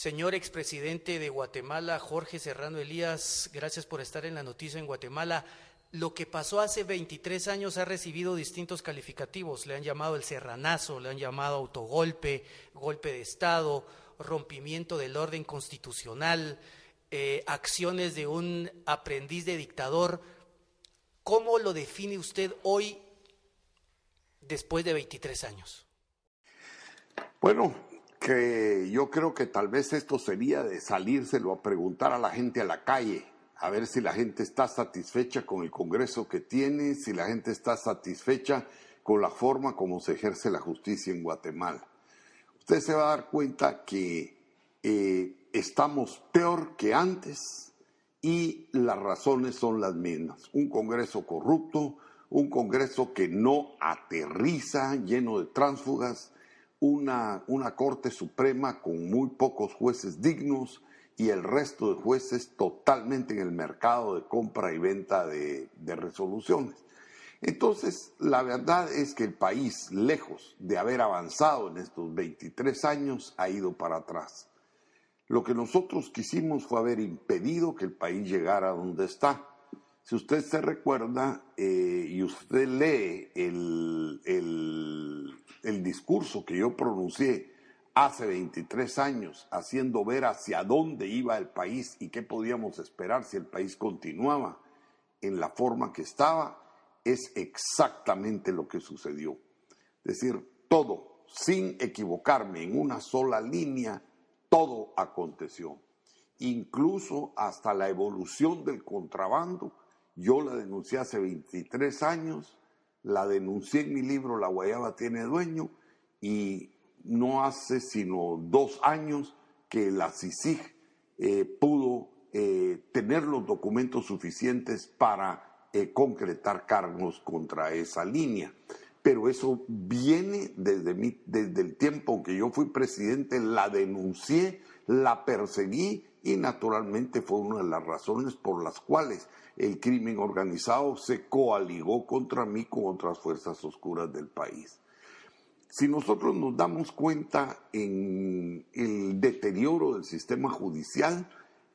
Señor expresidente de Guatemala, Jorge Serrano Elías, gracias por estar en la noticia en Guatemala. Lo que pasó hace 23 años ha recibido distintos calificativos. Le han llamado el serranazo, le han llamado autogolpe, golpe de Estado, rompimiento del orden constitucional, eh, acciones de un aprendiz de dictador. ¿Cómo lo define usted hoy después de 23 años? Bueno, que yo creo que tal vez esto sería de salírselo a preguntar a la gente a la calle, a ver si la gente está satisfecha con el Congreso que tiene, si la gente está satisfecha con la forma como se ejerce la justicia en Guatemala. Usted se va a dar cuenta que eh, estamos peor que antes y las razones son las mismas. Un Congreso corrupto, un Congreso que no aterriza, lleno de tránsfugas, una, Corte Suprema con muy pocos jueces dignos y el resto de jueces totalmente en el mercado de compra y venta de, de resoluciones. Entonces, la verdad es que el país, lejos de haber avanzado en estos 23 años, ha ido para atrás. Lo que nosotros quisimos fue haber impedido que el país llegara a donde está. Si usted se recuerda eh, y usted lee el, el discurso que yo pronuncié hace 23 años, haciendo ver hacia dónde iba el país y qué podíamos esperar si el país continuaba en la forma que estaba, es exactamente lo que sucedió. Es decir, todo, sin equivocarme en una sola línea, todo aconteció. Incluso hasta la evolución del contrabando yo la denuncié hace 23 años, la denuncié en mi libro La Guayaba tiene dueño y no hace sino dos años que la CICIG eh, pudo eh, tener los documentos suficientes para eh, concretar cargos contra esa línea. Pero eso viene desde, desde el tiempo que yo fui presidente, la denuncié, la perseguí y naturalmente fue una de las razones por las cuales el crimen organizado se coaligó contra mí con otras fuerzas oscuras del país. Si nosotros nos damos cuenta en el deterioro del sistema judicial,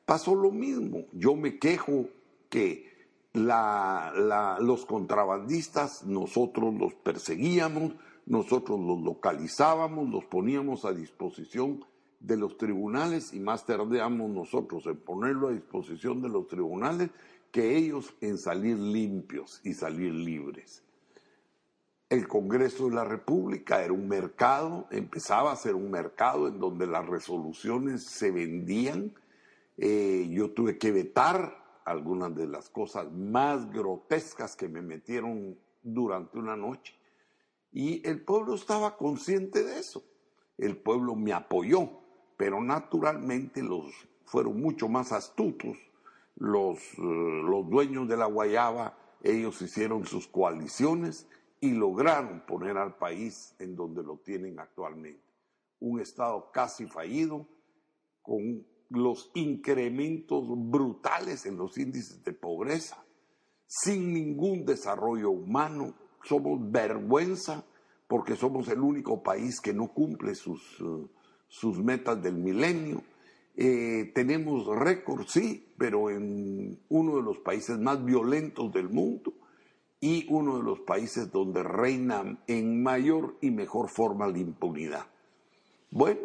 pasó lo mismo. Yo me quejo que los contrabandistas nosotros los perseguíamos, nosotros los localizábamos, los poníamos a disposición de los tribunales y más tardamos nosotros en ponerlo a disposición de los tribunales que ellos en salir limpios y salir libres. El Congreso de la República era un mercado, empezaba a ser un mercado en donde las resoluciones se vendían. Eh, yo tuve que vetar algunas de las cosas más grotescas que me metieron durante una noche. Y el pueblo estaba consciente de eso. El pueblo me apoyó pero naturalmente los fueron mucho más astutos los, eh, los dueños de la guayaba, ellos hicieron sus coaliciones y lograron poner al país en donde lo tienen actualmente. Un Estado casi fallido, con los incrementos brutales en los índices de pobreza, sin ningún desarrollo humano, somos vergüenza porque somos el único país que no cumple sus, eh, sus metas del milenio. Eh, tenemos récord, sí, pero en uno de los países más violentos del mundo y uno de los países donde reina en mayor y mejor forma la impunidad. Bueno,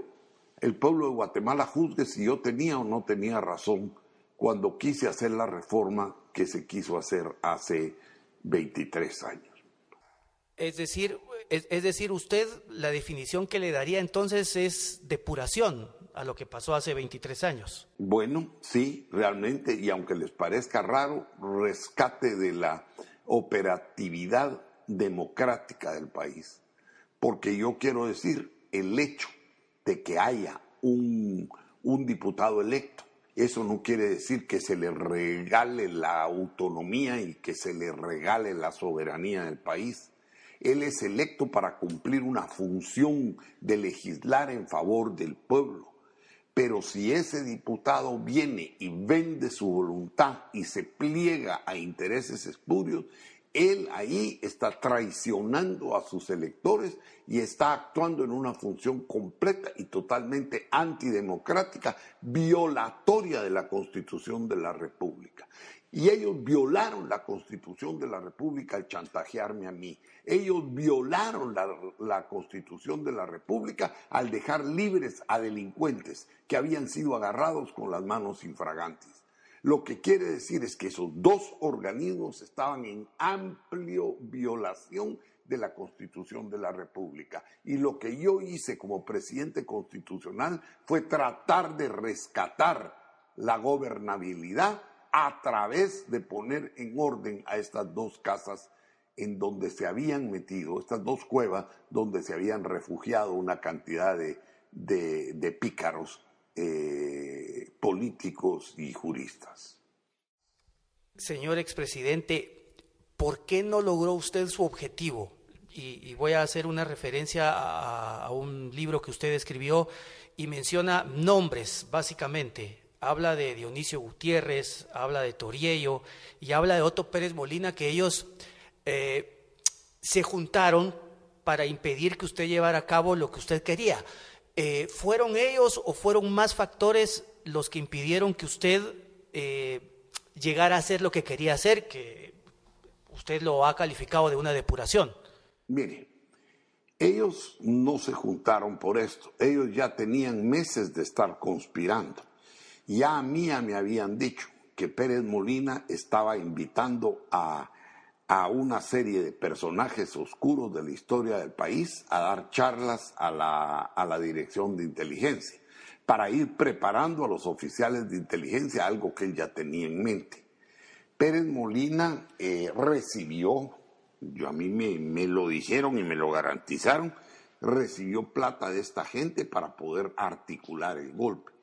el pueblo de Guatemala juzgue si yo tenía o no tenía razón cuando quise hacer la reforma que se quiso hacer hace 23 años. Es decir, es, decir, usted la definición que le daría entonces es depuración a lo que pasó hace 23 años. Bueno, sí, realmente, y aunque les parezca raro, rescate de la operatividad democrática del país. Porque yo quiero decir, el hecho de que haya un diputado electo, eso no quiere decir que se le regale la autonomía y que se le regale la soberanía del país él es electo para cumplir una función de legislar en favor del pueblo. Pero si ese diputado viene y vende su voluntad y se pliega a intereses espurios, él ahí está traicionando a sus electores y está actuando en una función completa y totalmente antidemocrática, violatoria de la Constitución de la República. Y ellos violaron la constitución de la República al chantajearme a mí. Ellos violaron la, constitución de la República al dejar libres a delincuentes que habían sido agarrados con las manos infragantes. Lo que quiere decir es que esos dos organismos estaban en amplio violación de la Constitución de la República. Y lo que yo hice como presidente constitucional fue tratar de rescatar la gobernabilidad a través de poner en orden a estas dos casas en donde se habían metido, estas dos cuevas donde se habían refugiado una cantidad de, pícaros eh, políticos y juristas. Señor expresidente, ¿por qué no logró usted su objetivo? Y, voy a hacer una referencia a un libro que usted escribió y menciona nombres, básicamente, habla de Dionisio Gutiérrez, habla de Toriello y habla de Otto Pérez Molina, que ellos eh, se juntaron para impedir que usted llevara a cabo lo que usted quería. Eh, ¿Fueron ellos o fueron más factores los que impidieron que usted eh, llegara a hacer lo que quería hacer, que usted lo ha calificado de una depuración? Mire, ellos no se juntaron por esto, ellos ya tenían meses de estar conspirando ya a mí me habían dicho que Pérez Molina estaba invitando a, una serie de personajes oscuros de la historia del país a dar charlas a la, dirección de inteligencia, para ir preparando a los oficiales de inteligencia, algo que él ya tenía en mente. Pérez Molina eh, recibió, yo a mí me, me lo dijeron y me lo garantizaron, recibió plata de esta gente para poder articular el golpe.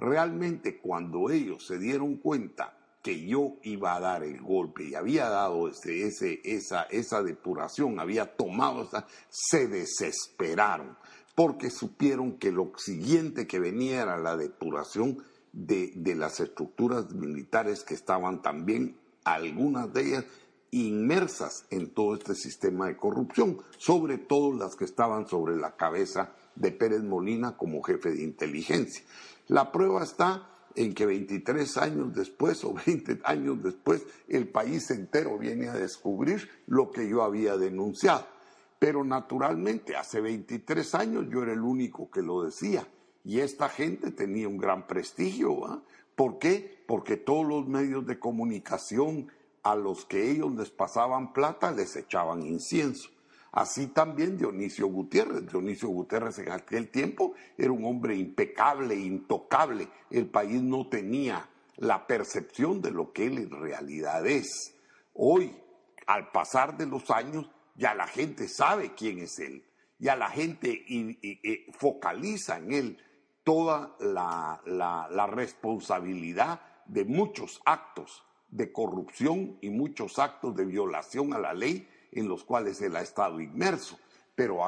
Realmente cuando ellos se dieron cuenta que yo iba a dar el golpe y había dado esa, esa depuración, había tomado esa, se desesperaron porque supieron que lo siguiente que venía era la depuración de las estructuras militares que estaban también, algunas de ellas, inmersas en todo este sistema de corrupción, sobre todo las que estaban sobre la cabeza de Pérez Molina como jefe de inteligencia. La prueba está en que 23 años después o 20 años después el país entero viene a descubrir lo que yo había denunciado. Pero naturalmente, hace 23 años yo era el único que lo decía y esta gente tenía un gran prestigio. ¿Por qué? Porque todos los medios de comunicación a los que ellos les pasaban plata les echaban incienso. Así también Dionisio Gutiérrez. Dionisio Gutiérrez en aquel tiempo era un hombre impecable, intocable. El país no tenía la percepción de lo que él en realidad es. Hoy, al pasar de los años, ya la gente sabe quién es él. Ya la gente eh, focaliza en él toda la responsabilidad de muchos actos de corrupción y muchos actos de violación a la ley en los cuales él ha estado inmerso. Pero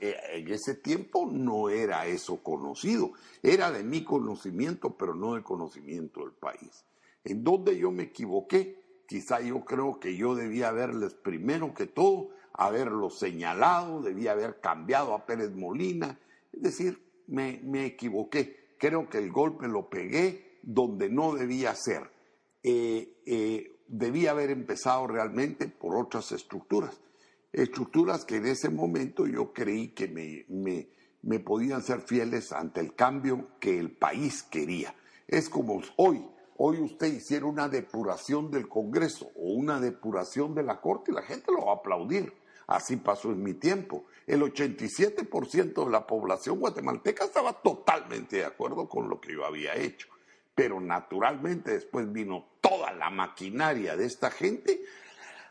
eh, en ese tiempo no era eso conocido. Era de mi conocimiento, pero no del conocimiento del país. En donde yo me equivoqué, quizá yo creo que yo debía haberles primero que todo, haberlo señalado, debía haber cambiado a Pérez Molina. Es decir, me, equivoqué. Creo que el golpe lo pegué donde no debía ser. Eh, eh, debía haber empezado realmente por otras estructuras, estructuras que en ese momento yo creí que me, me, podían ser fieles ante el cambio que el país quería. Es como hoy, hoy usted hiciera una depuración del Congreso o una depuración de la Corte y la gente lo va a aplaudir. Así pasó en mi tiempo. El 87% de la población guatemalteca estaba totalmente de acuerdo con lo que yo había hecho. Pero naturalmente después vino toda la maquinaria de esta gente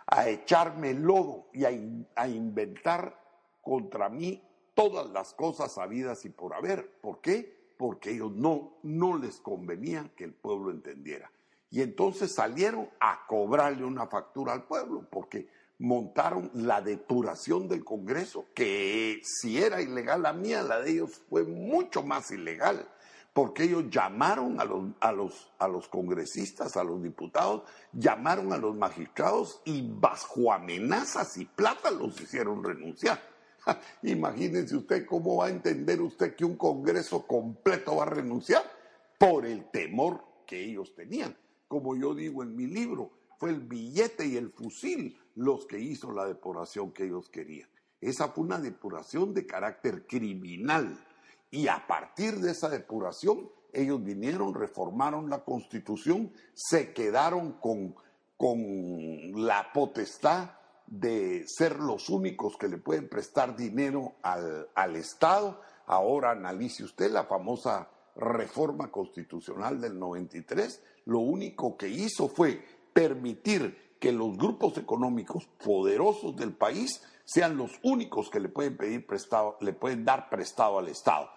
a echarme lodo y a, inventar contra mí todas las cosas sabidas y por haber. ¿Por qué? Porque ellos no, no les convenía que el pueblo entendiera. Y entonces salieron a cobrarle una factura al pueblo, porque montaron la depuración del Congreso, que si era ilegal la mía, la de ellos fue mucho más ilegal porque ellos llamaron a los, a los, a los congresistas, a los diputados, llamaron a los magistrados y bajo amenazas y plata los hicieron renunciar. Imagínense usted cómo va a entender usted que un Congreso completo va a renunciar por el temor que ellos tenían. Como yo digo en mi libro, fue el billete y el fusil los que hizo la depuración que ellos querían. Esa fue una depuración de carácter criminal y a partir de esa depuración, ellos vinieron, reformaron la constitución, se quedaron con, con la potestad de ser los únicos que le pueden prestar dinero al, al Estado. Ahora analice usted la famosa reforma constitucional del 93. Lo único que hizo fue permitir que los grupos económicos poderosos del país sean los únicos que le pueden pedir prestado, le pueden dar prestado al Estado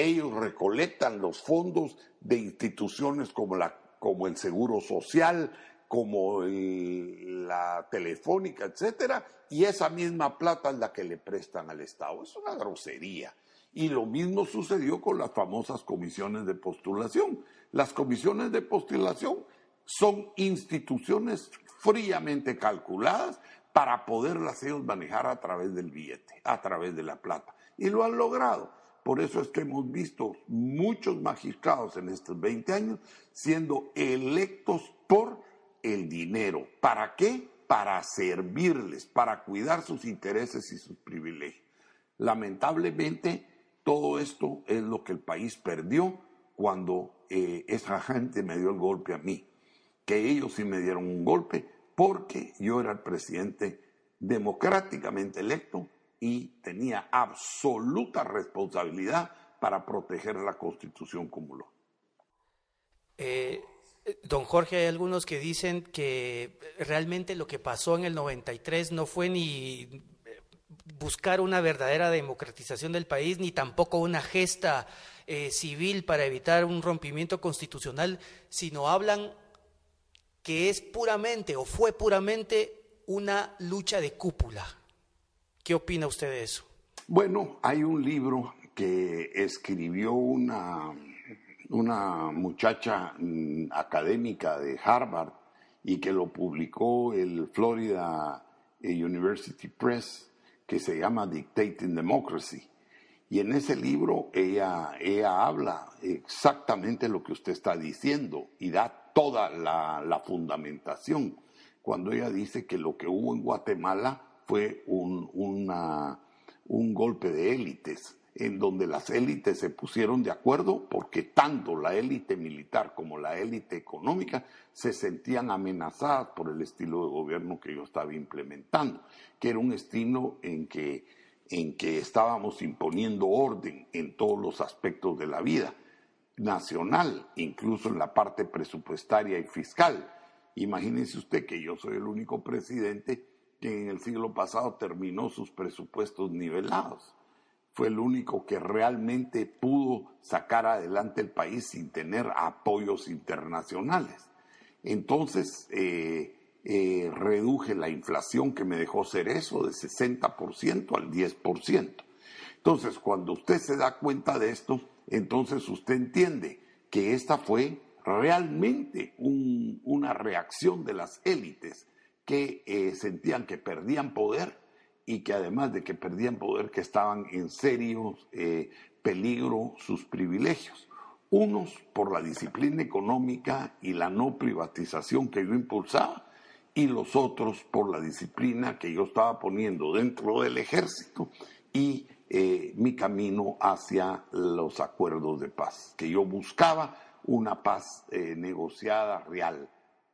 ellos recolectan los fondos de instituciones como, la, como el Seguro Social, como la telefónica, etcétera, y esa misma plata es la que le prestan al Estado. Es una grosería. Y lo mismo sucedió con las famosas comisiones de postulación. Las comisiones de postulación son instituciones fríamente calculadas para poderlas ellos manejar a través del billete, a través de la plata. Y lo han logrado. Por eso es que hemos visto muchos magistrados en estos 20 años siendo electos por el dinero. ¿Para qué? Para servirles, para cuidar sus intereses y sus privilegios. Lamentablemente, todo esto es lo que el país perdió cuando eh, esa gente me dio el golpe a mí. Que ellos sí me dieron un golpe porque yo era el presidente democráticamente electo y tenía absoluta responsabilidad para proteger la Constitución como lo. Eh, don Jorge, hay algunos que dicen que realmente lo que pasó en el 93 no fue ni eh, buscar una verdadera democratización del país, ni tampoco una gesta eh, civil para evitar un rompimiento constitucional, sino hablan que es puramente o fue puramente una lucha de cúpula. ¿Qué opina usted de eso? Bueno, hay un libro que escribió una, una muchacha mm, académica de Harvard y que lo publicó el Florida eh, University Press, que se llama Dictating Democracy. Y en ese libro ella, ella habla exactamente lo que usted está diciendo y da toda la, la fundamentación cuando ella dice que lo que hubo en Guatemala fue un, una, un golpe de élites, en donde las élites se pusieron de acuerdo porque tanto la élite militar como la élite económica se sentían amenazadas por el estilo de gobierno que yo estaba implementando, que era un estilo en que, en que estábamos imponiendo orden en todos los aspectos de la vida nacional, incluso en la parte presupuestaria y fiscal. Imagínense usted que yo soy el único presidente que en el siglo pasado terminó sus presupuestos nivelados. Fue el único que realmente pudo sacar adelante el país sin tener apoyos internacionales. Entonces, eh, eh, reduje la inflación que me dejó ser eso de 60% al 10%. Entonces, cuando usted se da cuenta de esto, entonces usted entiende que esta fue realmente una reacción de las élites que eh, sentían que perdían poder y que además de que perdían poder, que estaban en serio eh, peligro sus privilegios. Unos por la disciplina económica y la no privatización que yo impulsaba, y los otros por la disciplina que yo estaba poniendo dentro del ejército y eh, mi camino hacia los acuerdos de paz, que yo buscaba una paz negociada real.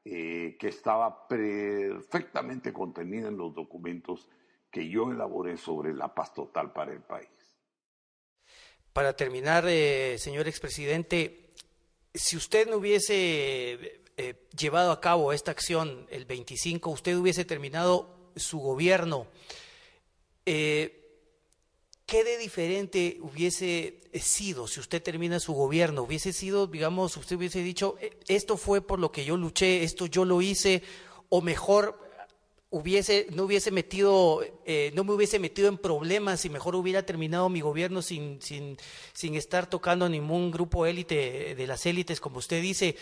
Eh, que estaba perfectamente contenida en los documentos que yo elaboré sobre la paz total para el país. Para terminar, eh, señor expresidente, si usted no hubiese eh, llevado a cabo esta acción el 25, usted hubiese terminado su gobierno. ¿Qué de diferente hubiese sido si usted termina su gobierno? ¿Hubiese sido, digamos, usted hubiese dicho, e, esto fue por lo que yo luché, esto yo lo hice, o mejor hubiese, no hubiese metido, eh, no me hubiese metido en problemas y mejor hubiera terminado mi gobierno sin, sin, sin estar tocando a ningún grupo élite eh, de las élites, como usted dice.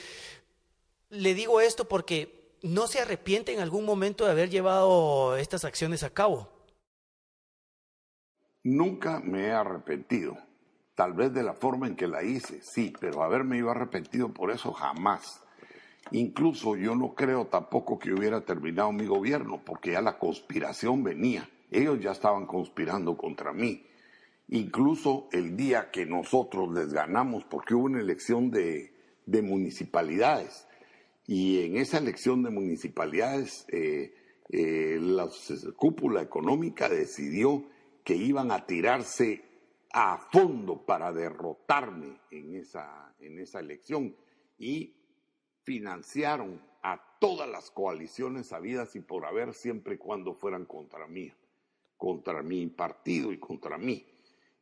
Le digo esto porque no se arrepiente en algún momento de haber llevado estas acciones a cabo. Nunca me he arrepentido. Tal vez de la forma en que la hice, sí, pero haberme ido arrepentido por eso jamás. Incluso yo no creo tampoco que hubiera terminado mi gobierno, porque ya la conspiración venía. Ellos ya estaban conspirando contra mí. Incluso el día que nosotros les ganamos, porque hubo una elección de, municipalidades, y en esa elección de municipalidades eh, eh, la cúpula económica decidió que iban a tirarse a fondo para derrotarme en esa, en esa elección y financiaron a todas las coaliciones habidas y por haber siempre y cuando fueran contra mí, contra mi partido y contra mí.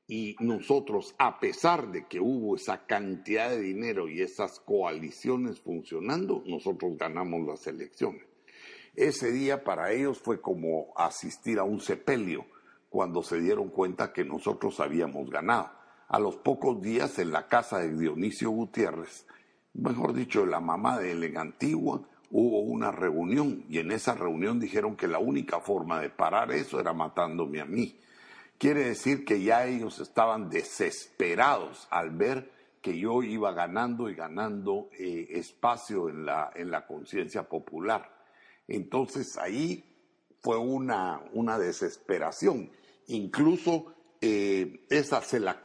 Y nosotros, a pesar de que hubo esa cantidad de dinero y esas coaliciones funcionando, nosotros ganamos las elecciones. Ese día para ellos fue como asistir a un sepelio cuando se dieron cuenta que nosotros habíamos ganado. A los pocos días en la casa de Dionisio Gutiérrez, mejor dicho, la mamá de él en Antigua, hubo una reunión y en esa reunión dijeron que la única forma de parar eso era matándome a mí. Quiere decir que ya ellos estaban desesperados al ver que yo iba ganando y ganando eh, espacio en la, en la conciencia popular. Entonces ahí fue una, una desesperación. Incluso eh, esa se la,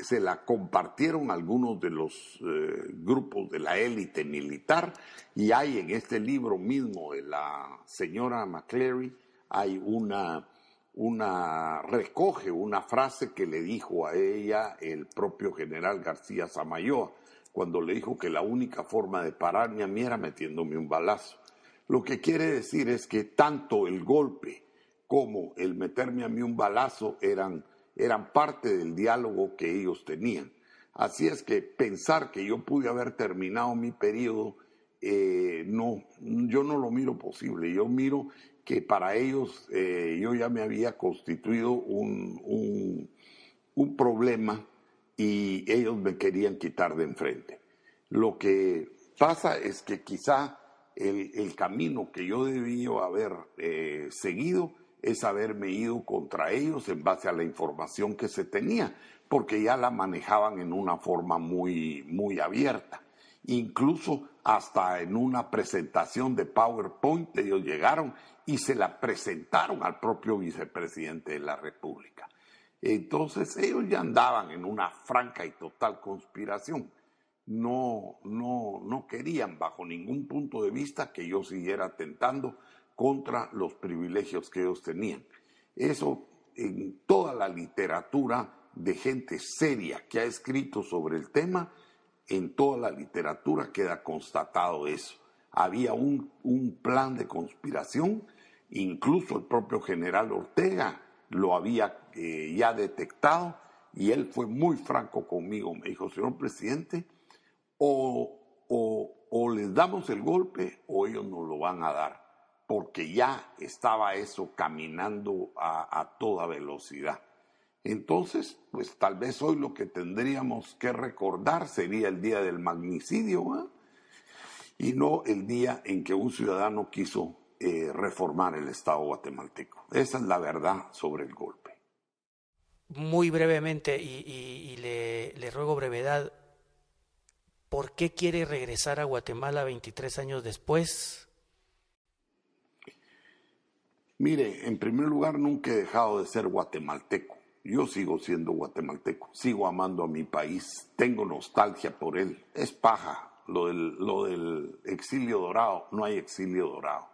se la, compartieron algunos de los eh, grupos de la élite militar y hay en este libro mismo de la señora McCleary, hay una, una, recoge una frase que le dijo a ella el propio general García Samayoa, cuando le dijo que la única forma de pararme a mí era metiéndome un balazo. Lo que quiere decir es que tanto el golpe, como el meterme a mí un balazo eran, eran parte del diálogo que ellos tenían. Así es que pensar que yo pude haber terminado mi periodo, eh, no, yo no lo miro posible. Yo miro que para ellos eh, yo ya me había constituido un, un, problema y ellos me querían quitar de enfrente. Lo que pasa es que quizá el, camino que yo debía haber eh, seguido es haberme ido contra ellos en base a la información que se tenía, porque ya la manejaban en una forma muy, muy abierta. Incluso hasta en una presentación de PowerPoint ellos llegaron y se la presentaron al propio vicepresidente de la República. Entonces ellos ya andaban en una franca y total conspiración. No, no, no querían bajo ningún punto de vista que yo siguiera tentando contra los privilegios que ellos tenían. Eso en toda la literatura de gente seria que ha escrito sobre el tema, en toda la literatura queda constatado eso. Había un, plan de conspiración, incluso el propio general Ortega lo había eh, ya detectado y él fue muy franco conmigo. Me dijo, señor presidente, o, o les damos el golpe o ellos nos lo van a dar porque ya estaba eso caminando a, toda velocidad. Entonces, pues tal vez hoy lo que tendríamos que recordar sería el día del magnicidio ¿eh? y no el día en que un ciudadano quiso eh, reformar el Estado guatemalteco. Esa es la verdad sobre el golpe. Muy brevemente, y, le, le ruego brevedad, ¿por qué quiere regresar a Guatemala 23 años después? Mire, en primer lugar, nunca he dejado de ser guatemalteco. Yo sigo siendo guatemalteco, sigo amando a mi país, tengo nostalgia por él. Es paja lo del, exilio dorado, no hay exilio dorado.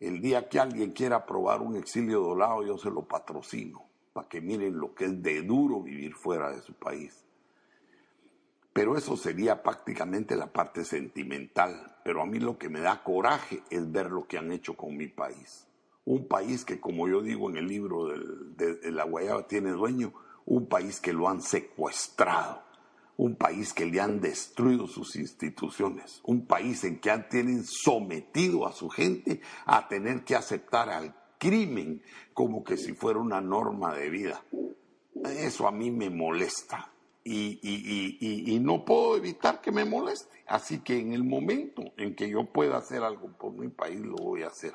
El día que alguien quiera probar un exilio dorado, yo se lo patrocino, para que miren lo que es de duro vivir fuera de su país. Pero eso sería prácticamente la parte sentimental. Pero a mí lo que me da coraje es ver lo que han hecho con mi país un país que, como yo digo en el libro de, La Guayaba tiene dueño, un país que lo han secuestrado, un país que le han destruido sus instituciones, un país en que han, tienen sometido a su gente a tener que aceptar al crimen como que si fuera una norma de vida. Eso a mí me molesta y no puedo evitar que me moleste. Así que en el momento en que yo pueda hacer algo por mi país, lo voy a hacer.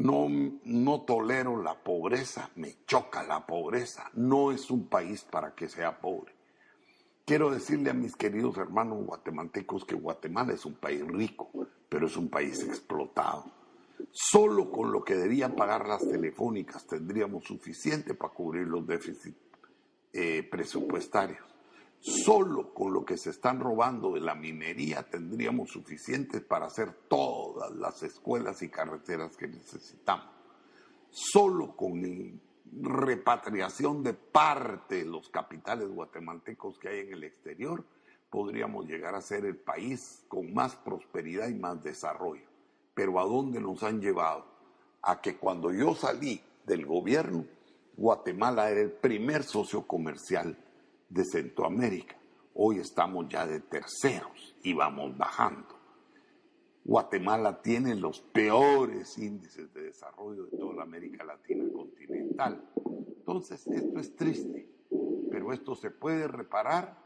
No, no tolero la pobreza, me choca la pobreza. No es un país para que sea pobre. Quiero decirle a mis queridos hermanos guatemaltecos que Guatemala es un país rico, pero es un país explotado. Solo con lo que debían pagar las telefónicas tendríamos suficiente para cubrir los déficits eh, presupuestarios. Solo con lo que se están robando de la minería tendríamos suficiente para hacer todo las escuelas y carreteras que necesitamos. Solo con repatriación de parte de los capitales guatemaltecos que hay en el exterior, podríamos llegar a ser el país con más prosperidad y más desarrollo. Pero ¿a dónde nos han llevado? A que cuando yo salí del gobierno, Guatemala era el primer socio comercial de Centroamérica. Hoy estamos ya de terceros y vamos bajando. Guatemala tiene los peores índices de desarrollo de toda América Latina continental. Entonces, esto es triste, pero esto se puede reparar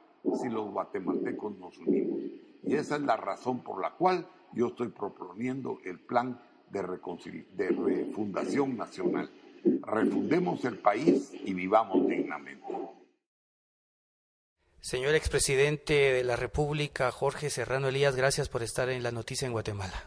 si los guatemaltecos nos unimos. Y esa es la razón por la cual yo estoy proponiendo el plan de, de refundación nacional. Refundemos el país y vivamos dignamente. Señor expresidente de la República, Jorge Serrano Elías, gracias por estar en la noticia en Guatemala.